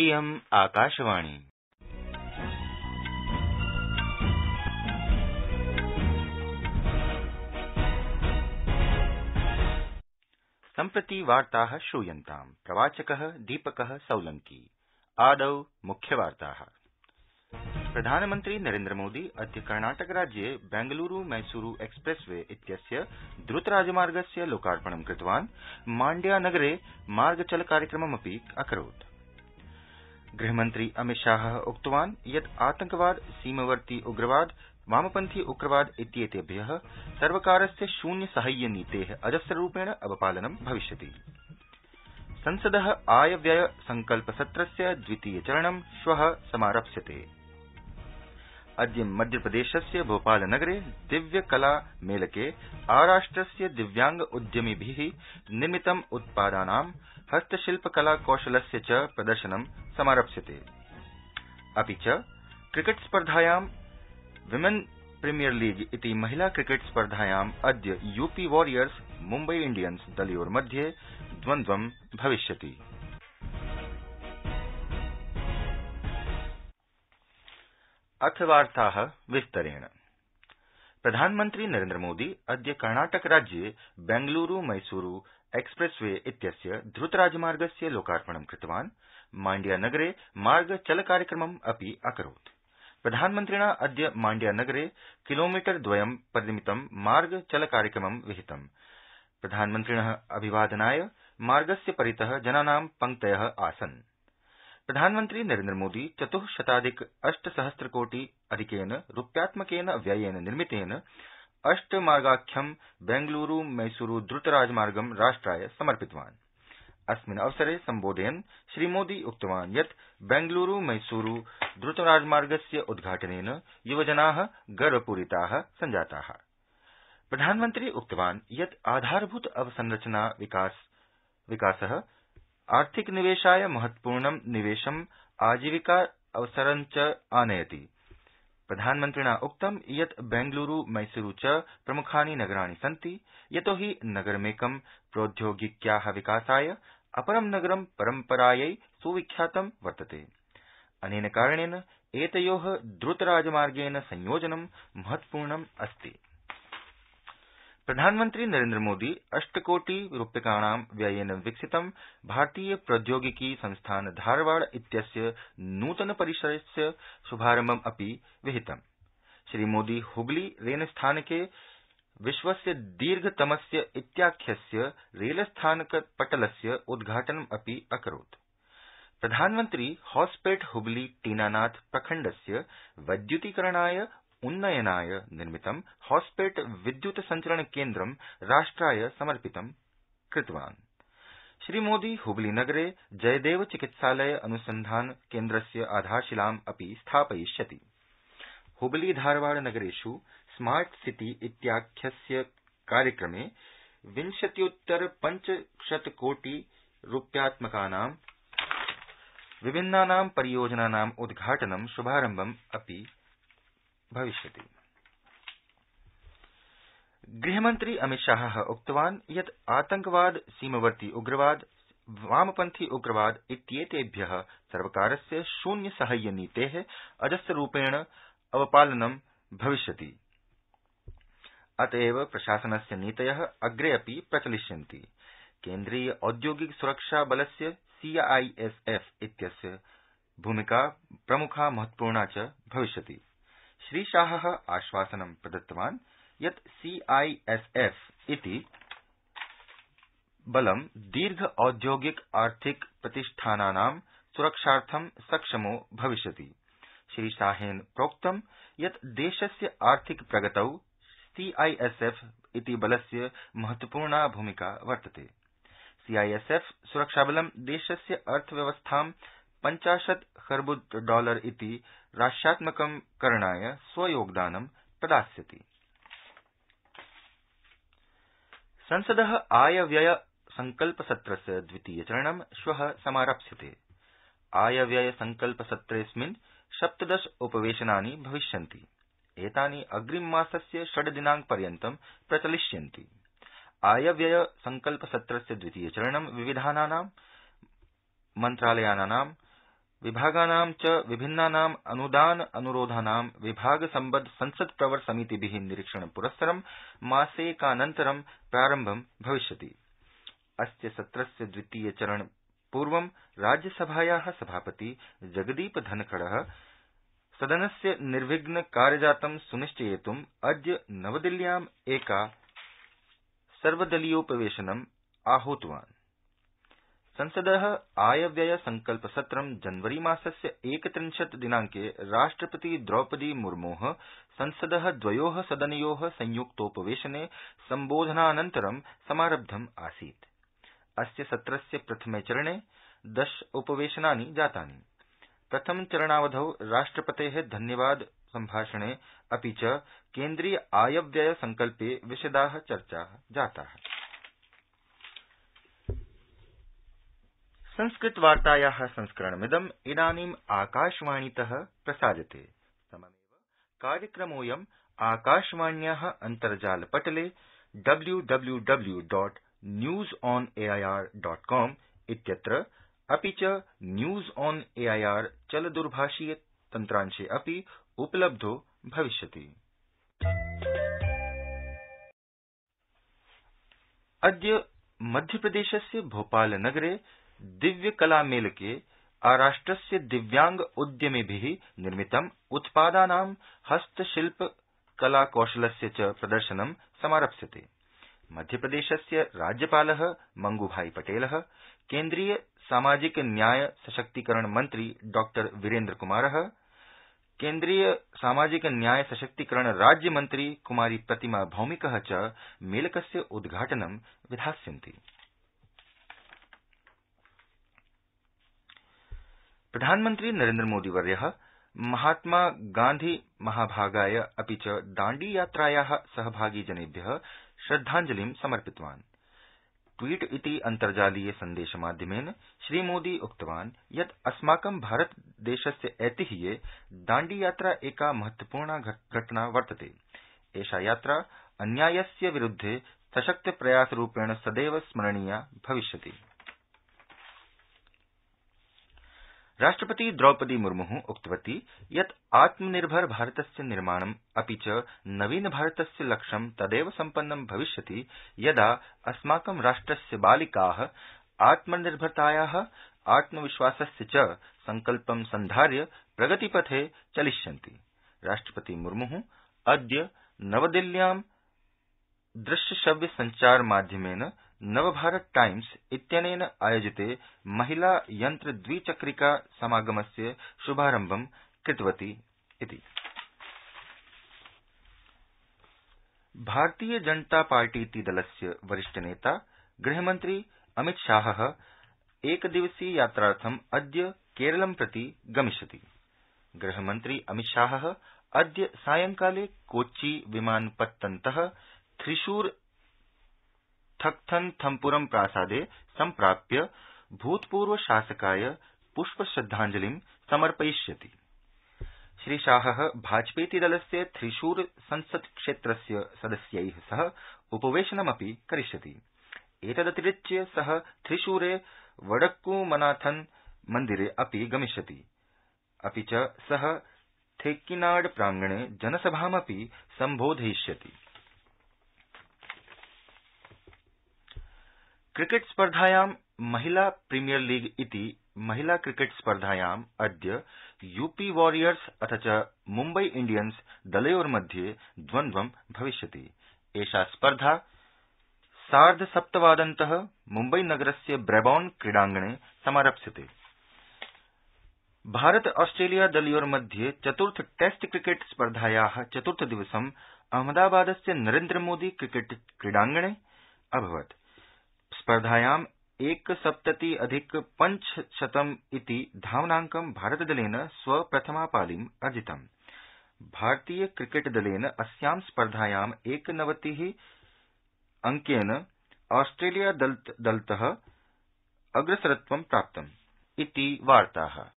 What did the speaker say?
इयम् आकाशवाणी सम्प्रति वार्ताः श्रूयन्ताम् प्रवाचकः दीपकः सौलंकी आदौ मुख्यवार्ताः प्रधानमन्त्री नरेन्द्रमोदी अद्य कर्णाटकराज्ये बेंगलुरू मैसूरू एक्सप्रेस वे इत्यस्य द्रतराजमार्गस्य लोकार्पणं कृतवान् माण्ड्यानगरे नगरे मार्गचल कार्यक्रममपि अकरोत् गृहमन्त्री अमितशाह उक्तवान् यत् आतंकवाद सीमवर्ती उग्रवाद वामपन्थी उग्रवाद इत्येतेभ्य सर्वकारस्य शून्य साहाय्य नीते अजस्ररूपेण अवपालनं भविष्यति संसद आय व्यय संकल्प सत्रस्य द्वितीय चरणं श्व समारप्स्यते अद्य मध्यप्रदेशस्य भोपालनगरे दिव्य कला मेलके आराष्ट्रस्य दिव्यांग उद्यमिभि निर्मितम् उत्पादानां हस्तशिल्प कौशलस्य च प्रदर्शनं समारप्स्यते अपि च क्रिकेट स्पर्धायां विमेन प्रीमियर लीग इति महिला क्रिकेट स्पर्धायाम् अद्य यूपी वॉरियर्स मुम्बई इण्डियन्स दलयोर्मध्ये द्वन्द्वं भविष्यति प्रधानमन्त्री नरेन्द्रमोदी अद्य कर्णाटक राज्ये बेंगलुरू मैसूरू एक्सप्रेस वे इत्यस्य द्रतराजमार्गस्य लोकार्पणं कृतवान् मांड्या नगरे मार्ग चल कार्यक्रमम् अपि अकरोत् प्रधानमन्त्रिणा अद्य किलोमीटर द्वयं परिमितं मार्ग चल कार्यक्रमं विहितम् प्रधानमन्त्रिण अभिवादनाय मार्गस्य परित जनानां पंक्तय आसन् प्रधानमन्त्री नरेन्द्रमोदी चतुःशताधिक अष्टसहस्रकोटि अधिकेन रूप्यात्मकेन व्ययेन निर्मितेन अष्टमार्गाख्यं बेंगलूरू मैसूरू द्रतराजमार्गं राष्ट्राय समर्पितवान् अस्मिन् अवसरे सम्बोधयन् श्रीमोदी उक्तवान् यत् बेंगलुरू मैसूरू द्रतराजमार्गस्य उद्घाटनेन युवजना गर्वपूरिता सञ्जाता प्रधानमन्त्री उक्तवान् यत् आधारभूत अवसंरचना विकास आर्थिक निवेशाय महत्वपूर्ण निवेशम् अवसरञ्च आनयति प्रधानमन्त्रिणा उक्तं यत् बेंगलुरू मैसूरू च प्रमुखानि नगराणि सन्ति यतो हि नगरमेकं प्रौद्योगिक्या विकासाय अपरं नगरं परम्परायै सुविख्यातं वर्तते अनेन कारणेन एतयो द्रतराजमार्गेण संयोजनं महत्वपूर्णमस्ति प्रधानमन्त्री नरेन्द्रमोदी अष्टकोटि रूप्यकाणां व्ययेन विकसितं भारतीय प्रौद्योगिकी संस्थान धारवाड इत्यस्य नूतन परिसरस्य श्भारम्भम् अपि विहितम श्रीमोदी हुबली रेलस्थानके विश्वस्य दीर्घतमस्य इत्याख्यस्य रेलस्थानकपटलस्य उद्घाटनम् अपि अकरोत् प्रधानमन्त्री हॉस्पेट हुबली टीनानाथ प्रखण्डस्य वैद्युतीकरणाय उन्नयनाय निर्मितं हॉस्पेट विद्युत संचरण केन्द्रं राष्ट्राय समर्पितं कृतवान् श्रीमोदी हुबलीनगरे जयदेव चिकित्सालय अनुसन्धान केन्द्रस्य आधारशिलाम् अपि स्थापयिष्यति हुबली धारवाड नगरेष् स्मार्ट सिटी इत्याख्यस्य कार्यक्रमे विंशत्युत्तर पञ्चशतकोटि रूप्यात्मकानां विभिन्नानां परियोजनानाम् उद्घाटनं श्भारम्भम् अपि भविष्यति गृहमन्त्री अमितशाह उक्तवान् यत् आतंकवाद सीमवर्ती उग्रवाद वामपन्थी उग्रवाद इत्येतेभ्य सर्वकारस्य शून्य साहाय्य नीते अजस्ररूपेण अवपालनं भविष्यति अत एव प्रशासनस्य नीतय अग्रे अपि प्रचलिष्यन्ति केन्द्रीय औद्योगिक सुरक्षा बलस्य सीआईएसएफ इत्यस्य भूमिका प्रमुखा महत्वपूर्णा च भविष्यति श्रीशाह आश्वासनं प्रदत्तवान् यत् सीआईएसएफ इति बलं दीर्घ औद्योगिक आर्थिक प्रतिष्ठानानां सुरक्षार्थं सक्षमो भविष्यति श्रीशाहेन प्रोक्तं यत् देशस्य आर्थिक प्रगतौ सीआईएसएफ इति बलस्य महत्वपूर्णा भूमिका वर्तत सीआईएसएफ सुरक्षाबलं देशस्य अर्थव्यवस्थां पञ्चाशत् खर्बुद डॉलर इति राष्ट्रात्मकं करणाय स्वयोगदानं प्रदास्यति संसद आय व्यय संकल्प सत्रस्य द्वितीय चरणं श्व समारप्स्यते आय व्यय संकल्प सत्रेऽस्मिन् सप्तदश उपवेशनानि भविष्यन्ति एतानि अग्रिममासस्य षड् दिनांकपर्यन्तं प्रचलिष्यन्ति आय व्यय संकल्प सत्रस्य द्वितीय चरणं विविधानां मन्त्रालयानां विभागानां च विभिन्नानाम् अनुदान अनुरोधानां विभाग सम्बद्ध संसद प्रवर समितिभि निरीक्षण पुरस्सरं मासेकानन्तरं प्रारम्भं भविष्यति अस्य सत्रस्य द्वितीय चरण पूर्व राज्यसभाया सभापति जगदीप धनखडः सदनस्य निर्विघ्न कार्यजातं सुनिश्चयित्म् अद्य नवदिल्ल्याम् एका सर्वदलीयोपवेशनम् आहूतवान् संसद जनवरी जनवरीमासस्य एकत्रिंशत् दिनांके राष्ट्रपति द्रौपदी मुर्मू संसद द्वयो सदनयो संयुक्तोपवेशने सम्बोधनानन्तरं समारब्धम् आसीत् अस्य सत्रस्य प्रथमे चरणे दश उपवेशनानि जातानि चरणावधौ राष्ट्रपते धन्यवाद सम्भाषणे अपि च केन्द्रीय आयव्यय संकल्पे विशदा चर्चा जाता संस्कृतवार्ताया संस्करणमिदम् इदानीम् आकाशवाणीत प्रसार्यते सममेव कार्यक्रमोऽयम् आकाशवाण्या अन्तर्जालपटले W W W dot news on AIR dot com इत्यत्र अपि च न्यूज ऑन एआईआर चलदूरभाषीय तन्त्रांशे अपि उपलब्धो भविष्यति अद्य मध्यप्रदेशस्य भोपालनगरे दिव्य मेल के आराष्ट्रस्य दिव्यांग उद्यमिभि निर्मितम् उत्पादानां हस्तशिल्प कलाकौशलस्य च प्रदर्शनं समारप्स्यते मध्यप्रदेशस्य राज्यपाल मंगूभाई पटेल केन्द्रीय सामाजिक न्याय सशक्तिकरण मन्त्री डॉ वीरेन्द्र कुमार केन्द्रीय सामाजिक न्याय सशक्तिकरण राज्यमन्त्री कुमारी प्रतिमा भौमिक च मेलकस्य उद्घाटनं विधास्यन्ति प्रधानमन्त्री नरेन्द्रमोदीवर्य गांधी महाभागाय अपि च दाण्डी यात्राया जनेभ्य श्रद्धाञ्जलिं समर्पितवान् ट्वीट इति अन्तर्जालीय सन्देश माध्यमेन श्रीमोदी उक्तवान् यत् अस्माकं भारतदेशस्य ऐतिह्ये दाण्डी यात्रा एका महत्वपूर्णा घटना वर्तते एषा यात्रा अन्यायस्य विरुद्धे सशक्त प्रयासरूपेण सदैव स्मरणीया भविष्यति राष्ट्रपति द्रौपदी मुर्मू उक्तवती यत् आत्मनिर्भर भारतस्य निर्माणम् अपि च नवीन भारतस्य लक्ष्यं तदेव सम्पन्नं भविष्यति यदा अस्माकं राष्ट्रस्य बालिका आत्मनिर्भरताया आत्मविश्वासस्य च संकल्पं सन्धार्य प्रगतिपथे चलिष्यन्ति राष्ट्रपति मुर्मू अद्य नवदिल्ल्यां दृश्यश्रव्य संचार माध्यमेन नवभारत टाइम्स इत्यनेन आयोजिते महिला यन्त्र द्विचक्रिका समागमस्य श्भारम्भं कृतवती भारतीय जनता पार्टीति दलस्य वरिष्ठनेता गृहमन्त्री अमितशाह एकदिवसीय यात्रार्थम् अद्य केरलं प्रति गमिष्यति गृहमन्त्री अमितशाह अद्य सायंकाले कोच्चि विमानपत्तनत थ्रिशूर थग्थन्थम्पुरम् प्रासादे सम्प्राप्य भूतपूर्व शासकाय पुष्पश्रद्धाञ्जलिं समर्पयिष्यति श्रीशाह भाजपेति दलस्य थ्रिशूर संसत्क्षेत्रस्य सदस्यै सह उपवेशनमपि करिष्यति एतदतिरिच्य सः थ्रिशूरे वडक्कमनाथन् मन्दिरे अपि गमिष्यति अपि च सः थेक्कीनाड प्रांगणे जनसभामपि सम्बोधयिष्यति क्रिकेट स्पर्धायां महिला प्रीमियर लीग इति महिला क्रिकेट स्पर्धायां अद्य यूपी वॉरियर्स अथ च मुम्बई इण्डियन्स दलयोर्मध्ये द्वन्द्वं भविष्यति एषा स्पर्धा मुम्बई नगरस्य ब्रेबॉन क्रीडांगणे समारप्स्यते भारत ऑस्ट्रेलिया दलयोर्मध्ये चतुर्थ टेस्ट क्रिकेट स्पर्धाया चतुर्थदिवसं अहमदाबादस्य नरेन्द्रमोदी क्रीडांगणे अभवत् स्पर्धायां एकसप्तति अधिक पञ्चशतम् इति धावनांकं भारतदलेन स्वप्रथमापालिम् अर्जितम् भारतीय क्रिकेट दलेन अस्यां स्पर्धायाम् एकनवति अंकेन ऑस्ट्रेलिया दलत अग्रसरत्वं प्राप्तम् इति वार्ता